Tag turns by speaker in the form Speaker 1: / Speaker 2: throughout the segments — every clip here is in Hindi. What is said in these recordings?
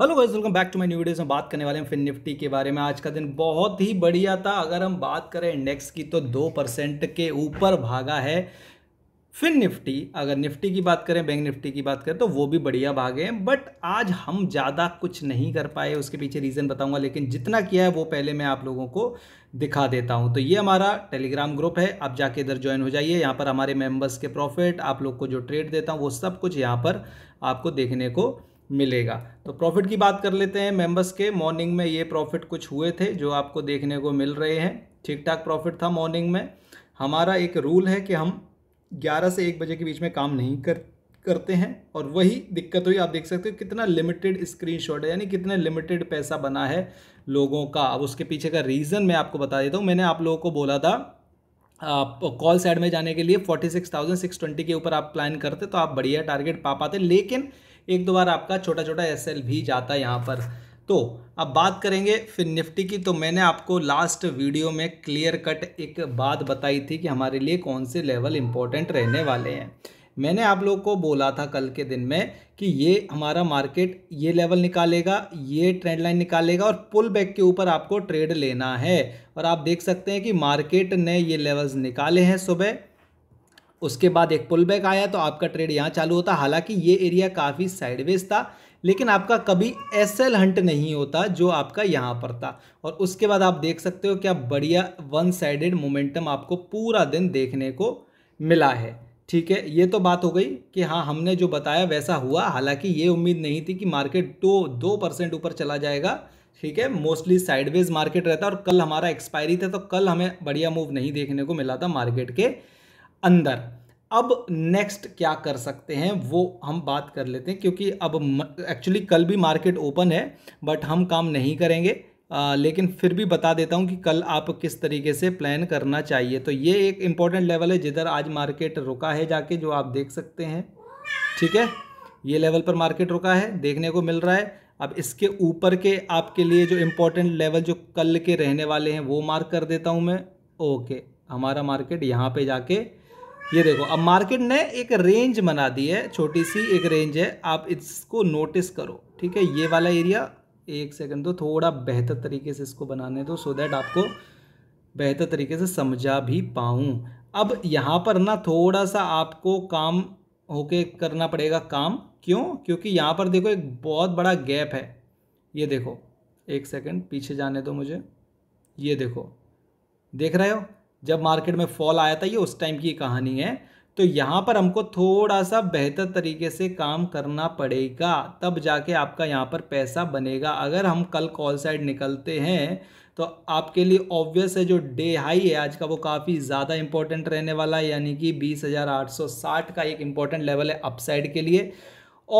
Speaker 1: hello guys welcome back to my new videos में बात करने वाले हैं फिन निफ्टी के बारे में आज का दिन बहुत ही बढ़िया था अगर हम बात करें इंडेक्स की तो दो परसेंट के ऊपर भागा है फिन निफ्टी अगर निफ्टी की बात करें बैंक निफ्टी की बात करें तो वो भी बढ़िया भागे हैं बट आज हम ज़्यादा कुछ नहीं कर पाए उसके पीछे रीज़न बताऊंगा लेकिन जितना किया है वो पहले मैं आप लोगों को दिखा देता हूं तो ये हमारा टेलीग्राम ग्रुप है आप जाके इधर ज्वाइन हो जाइए यहाँ पर हमारे मेम्बर्स के प्रॉफिट आप लोग को जो ट्रेड देता हूँ वो सब कुछ यहाँ पर आपको देखने को मिलेगा तो प्रॉफिट की बात कर लेते हैं मेंबर्स के मॉर्निंग में ये प्रॉफिट कुछ हुए थे जो आपको देखने को मिल रहे हैं ठीक ठाक प्रॉफिट था मॉर्निंग में हमारा एक रूल है कि हम 11 से 1 बजे के बीच में काम नहीं कर करते हैं और वही दिक्कत हुई आप देख सकते हो कितना लिमिटेड स्क्रीनशॉट है यानी कितना लिमिटेड पैसा बना है लोगों का अब उसके पीछे का रीज़न मैं आपको बता देता हूँ मैंने आप लोगों को बोला था कॉल साइड में जाने के लिए forty six thousand six twenty के ऊपर आप प्लान करते तो आप बढ़िया टारगेट पा पाते लेकिन एक दो बार आपका छोटा छोटा एस भी जाता है यहाँ पर तो अब बात करेंगे फिर निफ्टी की तो मैंने आपको लास्ट वीडियो में क्लियर कट एक बात बताई थी कि हमारे लिए कौन से लेवल इंपॉर्टेंट रहने वाले हैं मैंने आप लोग को बोला था कल के दिन में कि ये हमारा मार्केट ये लेवल निकालेगा ये ट्रेंड लाइन निकालेगा और पुल बैक के ऊपर आपको ट्रेड लेना है और आप देख सकते हैं कि मार्केट ने ये लेवल्स निकाले हैं सुबह उसके बाद एक पुल बैक आया तो आपका ट्रेड यहाँ चालू होता हालांकि ये एरिया काफ़ी साइडवेज था लेकिन आपका कभी एस एल हंट नहीं होता जो आपका यहाँ पर था और उसके बाद आप देख सकते हो क्या बढ़िया वन साइडेड मोमेंटम आपको पूरा दिन देखने को मिला है ठीक है ये तो बात हो गई कि हाँ हमने जो बताया वैसा हुआ हालांकि ये उम्मीद नहीं थी कि मार्केट दो दो परसेंट ऊपर चला जाएगा ठीक है मोस्टली साइडवेज मार्केट रहता और कल हमारा एक्सपायरी था तो कल हमें बढ़िया मूव नहीं देखने को मिला था मार्केट के अंदर अब नेक्स्ट क्या कर सकते हैं वो हम बात कर लेते हैं क्योंकि अब एक्चुअली कल भी मार्केट ओपन है बट हम काम नहीं करेंगे आ, लेकिन फिर भी बता देता हूँ कि कल आप किस तरीके से प्लान करना चाहिए तो ये एक इम्पॉर्टेंट लेवल है जिधर आज मार्केट रुका है जाके जो आप देख सकते हैं ठीक है ये लेवल पर मार्केट रुका है देखने को मिल रहा है अब इसके ऊपर के आपके लिए जो इम्पोर्टेंट लेवल जो कल के रहने वाले हैं वो मार्क कर देता हूँ मैं ओके हमारा मार्केट यहाँ पर जाके ये देखो अब मार्केट ने एक रेंज बना दी है छोटी सी एक रेंज है आप इसको नोटिस करो ठीक है ये वाला एरिया एक सेकंड दो तो थोड़ा बेहतर तरीके से इसको बनाने दो सो दैट आपको बेहतर तरीके से समझा भी पाऊँ अब यहाँ पर ना थोड़ा सा आपको काम होके करना पड़ेगा काम क्यों क्योंकि यहाँ पर देखो एक बहुत बड़ा गैप है ये देखो एक सेकंड पीछे जाने दो मुझे ये देखो देख रहे हो जब मार्केट में फॉल आया था ये उस टाइम की कहानी है तो यहाँ पर हमको थोड़ा सा बेहतर तरीके से काम करना पड़ेगा तब जाके आपका यहाँ पर पैसा बनेगा अगर हम कल कॉल साइड निकलते हैं तो आपके लिए ऑब्वियस है जो डे हाई है आज का वो काफ़ी ज़्यादा इंपॉर्टेंट रहने वाला है यानी कि 20,860 का एक इम्पॉर्टेंट लेवल है अपसाइड के लिए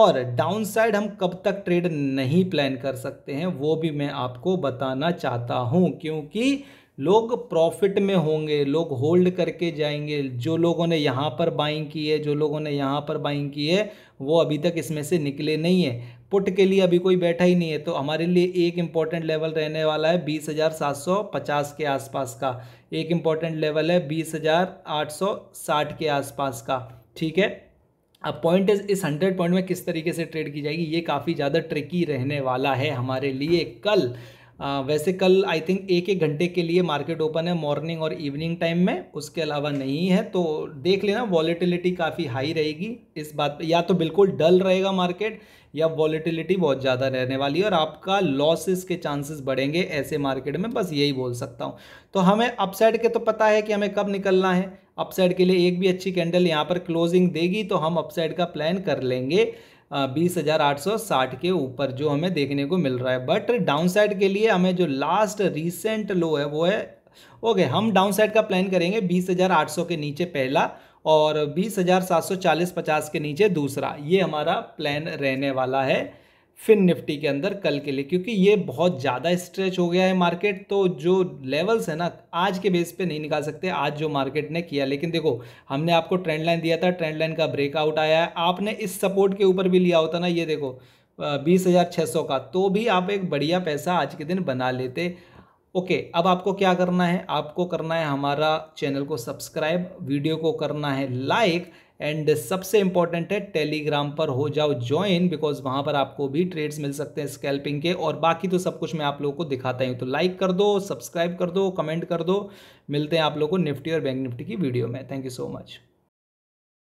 Speaker 1: और डाउन साइड हम कब तक ट्रेड नहीं प्लान कर सकते हैं वो भी मैं आपको बताना चाहता हूँ क्योंकि लोग प्रॉफिट में होंगे लोग होल्ड करके जाएंगे जो लोगों ने यहाँ पर बाइंग की है जो लोगों ने यहाँ पर बाइंग की है वो अभी तक इसमें से निकले नहीं है पुट के लिए अभी कोई बैठा ही नहीं है तो हमारे लिए एक इम्पॉर्टेंट लेवल रहने वाला है बीस हज़ार सात सौ पचास के आसपास का एक इम्पॉर्टेंट लेवल है बीस हज़ार आठ सौ साठ के आसपास का ठीक है अब पॉइंट इस इस हंड्रेड पॉइंट में किस तरीके से ट्रेड की जाएगी ये काफ़ी ज़्यादा ट्रिकी रहने वाला है हमारे लिए कल वैसे कल आई थिंक एक एक घंटे के लिए मार्केट ओपन है मॉर्निंग और इवनिंग टाइम में उसके अलावा नहीं है तो देख लेना वॉलीटिलिटी काफ़ी हाई रहेगी इस बात पे या तो बिल्कुल डल रहेगा मार्केट या वॉलीटिलिटी बहुत ज़्यादा रहने वाली है और आपका लॉसेस के चांसेस बढ़ेंगे ऐसे मार्केट में बस यही बोल सकता हूँ तो हमें अपसाइड के तो पता है कि हमें कब निकलना है अपसाइड के लिए एक भी अच्छी कैंडल यहाँ पर क्लोजिंग देगी तो हम अपसाइड का प्लान कर लेंगे बीस हज़ार आठ सौ साठ के ऊपर जो हमें देखने को मिल रहा है बट डाउनसाइड के लिए हमें जो लास्ट रिसेंट लो है वो है ओके हम डाउनसाइड का प्लान करेंगे बीस हज़ार आठ सौ के नीचे पहला और बीस हज़ार सात सौ चालीस पचास के नीचे दूसरा ये हमारा प्लान रहने वाला है फिर निफ्टी के अंदर कल के लिए क्योंकि ये बहुत ज़्यादा स्ट्रेच हो गया है मार्केट तो जो लेवल्स है ना आज के बेस पे नहीं निकाल सकते आज जो मार्केट ने किया लेकिन देखो हमने आपको ट्रेंड लाइन दिया था ट्रेंड लाइन का ब्रेकआउट आया है आपने इस सपोर्ट के ऊपर भी लिया होता ना ये देखो बीस हज़ार छः सौ का तो भी आप एक बढ़िया पैसा आज के दिन बना लेते ओके okay, अब आपको क्या करना है आपको करना है हमारा चैनल को सब्सक्राइब वीडियो को करना है लाइक एंड सबसे इंपॉर्टेंट है टेलीग्राम पर हो जाओ ज्वाइन बिकॉज वहां पर आपको भी ट्रेड्स मिल सकते हैं स्कैल्पिंग के और बाकी तो सब कुछ मैं आप लोगों को दिखाता हूँ तो लाइक कर दो सब्सक्राइब कर दो कमेंट कर दो मिलते हैं आप लोगों को निफ्टी और बैंक निफ्टी की वीडियो में थैंक यू सो मच